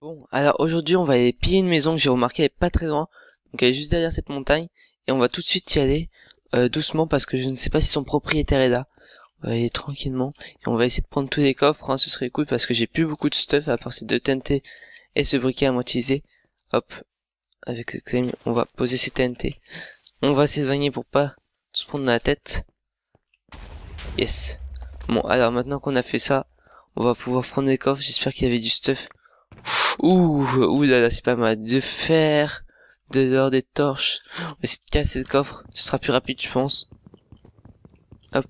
Bon, alors aujourd'hui on va aller piller une maison que j'ai remarqué elle est pas très loin, donc elle est juste derrière cette montagne, et on va tout de suite y aller, euh, doucement parce que je ne sais pas si son propriétaire est là. On va y aller tranquillement, et on va essayer de prendre tous les coffres, hein. ce serait cool parce que j'ai plus beaucoup de stuff à part ces deux TNT et ce briquet à moitié Hop, avec le claim, on va poser ses TNT. On va s'éloigner pour pas se prendre la tête. Yes. Bon, alors maintenant qu'on a fait ça, on va pouvoir prendre les coffres. J'espère qu'il y avait du stuff. Ouh, ouh là là, c'est pas mal. De fer, de l'or, des torches. On va essayer de casser le coffre. Ce sera plus rapide, je pense. Hop.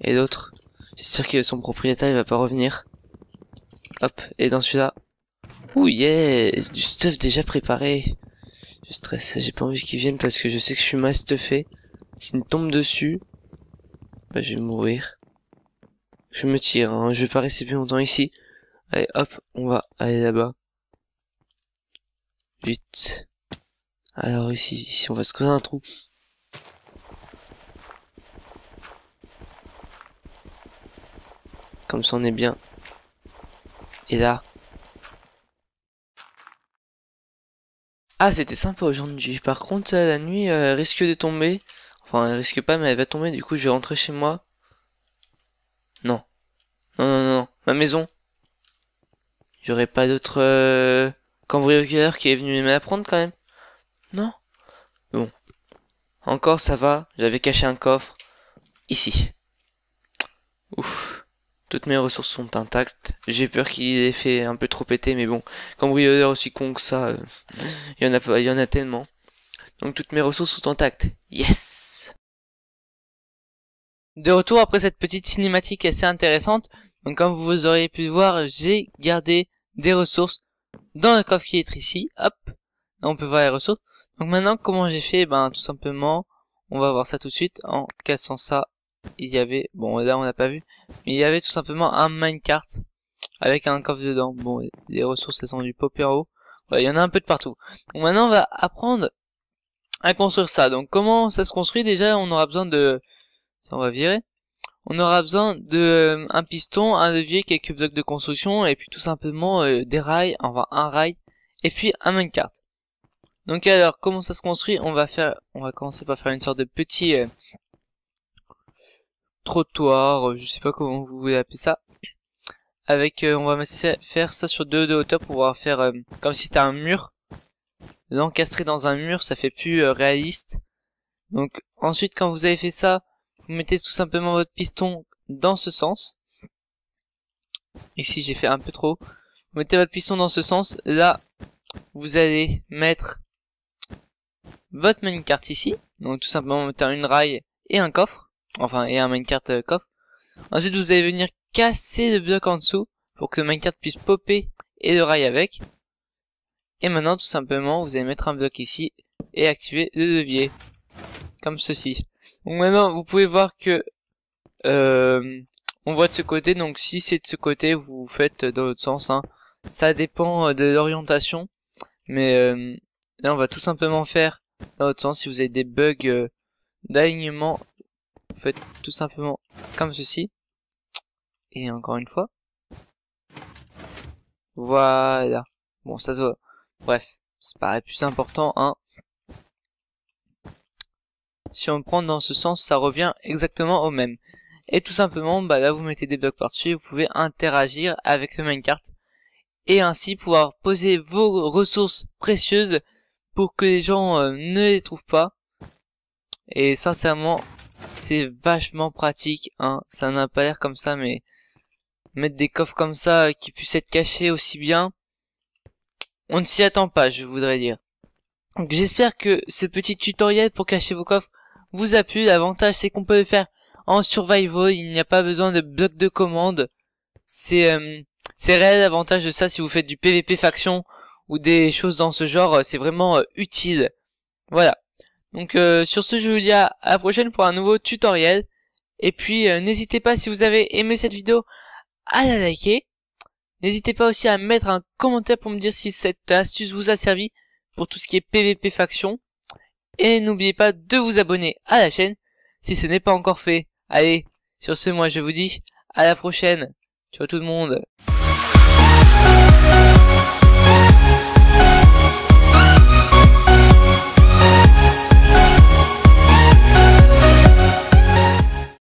Et l'autre. J'espère que son propriétaire, il va pas revenir. Hop. Et dans celui-là. Ouh yes, du stuff déjà préparé. Je stress. J'ai pas envie qu'ils viennent parce que je sais que je suis mastuffé. S'il S'ils me tombent dessus, bah, je vais mourir. Je me tire, hein. je vais pas rester plus longtemps ici. Allez, hop, on va aller là-bas. Vite. Alors ici, ici, on va se creuser un trou. Comme ça, on est bien. Et là, Ah, c'était sympa aujourd'hui. Par contre, la nuit, euh, elle risque de tomber. Enfin, elle risque pas, mais elle va tomber. Du coup, je vais rentrer chez moi. Non. Non, non, non. Ma maison. J'aurais pas d'autre euh, cambrioleur qui est venu apprendre quand même. Non. Bon. Encore, ça va. J'avais caché un coffre. Ici. Ouf. Toutes mes ressources sont intactes. J'ai peur qu'il ait fait un peu trop péter, mais bon, cambrioleur aussi con que ça, euh, il y en a y en a tellement. Donc toutes mes ressources sont intactes. Yes. De retour après cette petite cinématique assez intéressante. Donc comme vous auriez pu le voir, j'ai gardé des ressources dans le coffre qui est ici. Hop, on peut voir les ressources. Donc maintenant, comment j'ai fait Ben tout simplement, on va voir ça tout de suite en cassant ça il y avait, bon là on n'a pas vu, mais il y avait tout simplement un minecart avec un coffre dedans. Bon, les ressources elles sont du Popero. Ouais, il y en a un peu de partout. Donc maintenant on va apprendre à construire ça. Donc comment ça se construit déjà On aura besoin de, ça on va virer. On aura besoin de euh, un piston, un levier, quelques blocs de construction et puis tout simplement euh, des rails, enfin un rail et puis un minecart. Donc alors comment ça se construit On va faire, on va commencer par faire une sorte de petit euh, trottoir, euh, je sais pas comment vous voulez appeler ça. Avec, euh, on va faire ça sur deux de hauteur pour pouvoir faire euh, comme si c'était un mur. L'encastrer dans un mur, ça fait plus réaliste. Donc ensuite, quand vous avez fait ça, vous mettez tout simplement votre piston dans ce sens. Ici, j'ai fait un peu trop. Vous mettez votre piston dans ce sens. Là, vous allez mettre votre carte ici. Donc tout simplement, mettre une rail et un coffre. Enfin, et un minecart euh, coffre. Ensuite, vous allez venir casser le bloc en dessous pour que le minecart puisse popper et le rail avec. Et maintenant, tout simplement, vous allez mettre un bloc ici et activer le levier. Comme ceci. Donc maintenant, vous pouvez voir que... Euh, on voit de ce côté, donc si c'est de ce côté, vous faites dans l'autre sens. Hein. Ça dépend euh, de l'orientation. Mais là, on va tout simplement faire dans l'autre sens si vous avez des bugs d'alignement faites tout simplement comme ceci. Et encore une fois. Voilà. Bon, ça se voit. Bref, ça paraît plus important, hein. Si on le prend dans ce sens, ça revient exactement au même. Et tout simplement, bah là, vous mettez des blocs par-dessus, vous pouvez interagir avec le minecart. Et ainsi pouvoir poser vos ressources précieuses pour que les gens euh, ne les trouvent pas. Et sincèrement, c'est vachement pratique, hein. Ça n'a pas l'air comme ça, mais mettre des coffres comme ça euh, qui puissent être cachés aussi bien, on ne s'y attend pas, je voudrais dire. Donc j'espère que ce petit tutoriel pour cacher vos coffres vous a plu. L'avantage c'est qu'on peut le faire en survival, il n'y a pas besoin de bloc de commande. C'est euh, c'est réel l'avantage de ça si vous faites du PVP faction ou des choses dans ce genre, euh, c'est vraiment utile. Voilà. Donc euh, sur ce, je vous dis à, la prochaine pour un nouveau tutoriel. Et puis euh, n'hésitez pas si vous avez aimé cette vidéo à la liker. N'hésitez pas aussi à mettre un commentaire pour me dire si cette astuce vous a servi pour tout ce qui est PVP faction. Et n'oubliez pas de vous abonner à la chaîne si ce n'est pas encore fait. Allez, sur ce, moi je vous dis à la prochaine. Ciao tout le monde